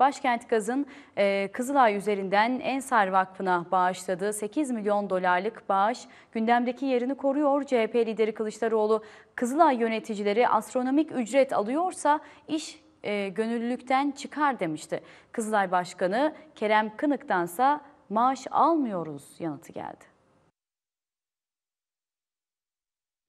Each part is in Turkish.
başkent Gaz'ın e, Kızılay üzerinden Ensar Vakfı'na bağışladığı 8 milyon dolarlık bağış gündemdeki yerini koruyor. CHP lideri Kılıçdaroğlu, Kızılay yöneticileri astronomik ücret alıyorsa iş e, gönüllülükten çıkar demişti. Kızılay Başkanı Kerem Kınık'tansa maaş almıyoruz yanıtı geldi.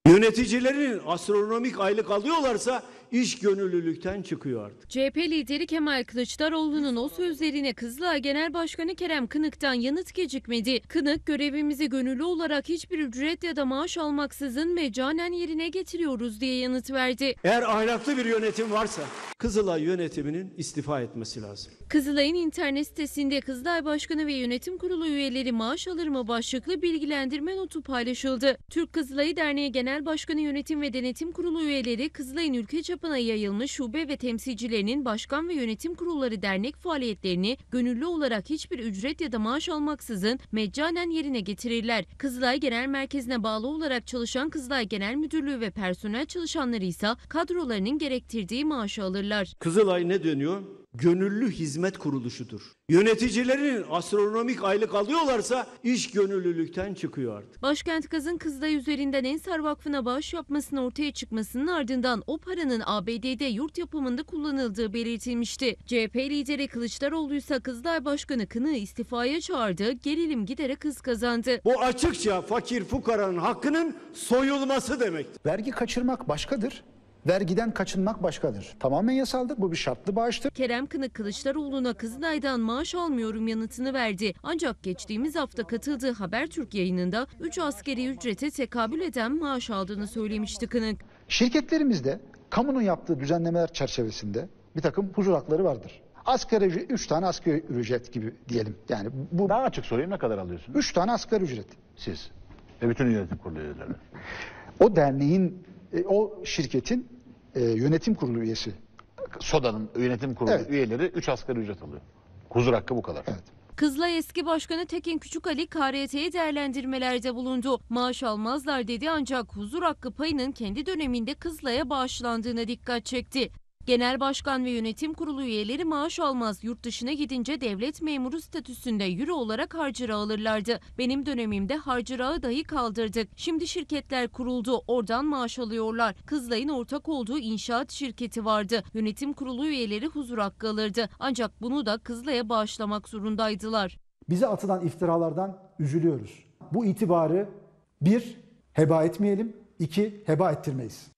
Yöneticilerin astronomik aylık alıyorlarsa iş gönüllülükten çıkıyor artık. CHP lideri Kemal Kılıçdaroğlu'nun o sözlerine Kızılay Genel Başkanı Kerem Kınık'tan yanıt gecikmedi. Kınık görevimizi gönüllü olarak hiçbir ücret ya da maaş almaksızın ve canen yerine getiriyoruz diye yanıt verdi. Eğer ahlaklı bir yönetim varsa Kızılay yönetiminin istifa etmesi lazım. Kızılay'ın internet sitesinde Kızılay Başkanı ve Yönetim Kurulu üyeleri maaş alır mı başlıklı bilgilendirme notu paylaşıldı. Türk Kızılayı Derneği Genel Başkanı Yönetim ve Denetim Kurulu üyeleri Kızılay'ın ülkece çapına yayılmış şube ve temsilcilerinin başkan ve yönetim kurulları dernek faaliyetlerini gönüllü olarak hiçbir ücret ya da maaş almaksızın meccanen yerine getirirler. Kızılay Genel Merkezi'ne bağlı olarak çalışan Kızılay Genel Müdürlüğü ve personel çalışanları ise kadrolarının gerektirdiği maaşı alırlar. Kızılay ne dönüyor? gönüllü hizmet kuruluşudur. Yöneticilerin astronomik aylık alıyorlarsa iş gönüllülükten çıkıyor artık. Başkent Kaz'ın Kızılay üzerinden Ensar Vakfı'na bağış yapmasının ortaya çıkmasının ardından o paranın ABD'de yurt yapımında kullanıldığı belirtilmişti. CHP lideri Kılıçdaroğlu ise Kızılay Başkanı Kın'ı istifaya çağırdı. Gerilim giderek hız kazandı. Bu açıkça fakir fukaranın hakkının soyulması demek. Vergi kaçırmak başkadır. Vergiden kaçınmak başkadır. Tamamen yasaldır. Bu bir şartlı bağıştır. Kerem Kınık Kılıçdaroğlu'na Kızılay'dan maaş almıyorum yanıtını verdi. Ancak geçtiğimiz hafta katıldığı Habertürk yayınında 3 askeri ücrete tekabül eden maaş aldığını söylemişti Kınık. Şirketlerimizde kamunun yaptığı düzenlemeler çerçevesinde bir takım huzur hakları vardır. Asgari ücret, 3 tane asgari ücret gibi diyelim. Yani bu Daha açık sorayım ne kadar alıyorsunuz? 3 tane asgari ücret. Siz ve bütün yönetim kurulu üyeleri. O derneğin, e, o şirketin e, yönetim kurulu üyesi. SODA'nın yönetim kurulu Evet. üyeleri 3 asgari ücret alıyor. Huzur hakkı bu kadar. Evet. Kızılay eski başkanı Tekin Küçükali KRT'ye değerlendirmelerde bulundu. Maaş almazlar dedi ancak huzur hakkı payının kendi döneminde Kızılay'a bağışlandığına dikkat çekti. Genel başkan ve yönetim kurulu üyeleri maaş almaz. Yurt dışına gidince devlet memuru statüsünde euro olarak harcıra alırlardı. Benim dönemimde harcırağı dahi kaldırdık. Şimdi şirketler kuruldu. Oradan maaş alıyorlar. Kızlay'ın ortak olduğu inşaat şirketi vardı. Yönetim kurulu üyeleri huzur hakkı alırdı. Ancak bunu da Kızlay'a bağışlamak zorundaydılar. Bize atılan iftiralardan üzülüyoruz. Bu itibarı bir, heba etmeyelim, iki, heba ettirmeyiz.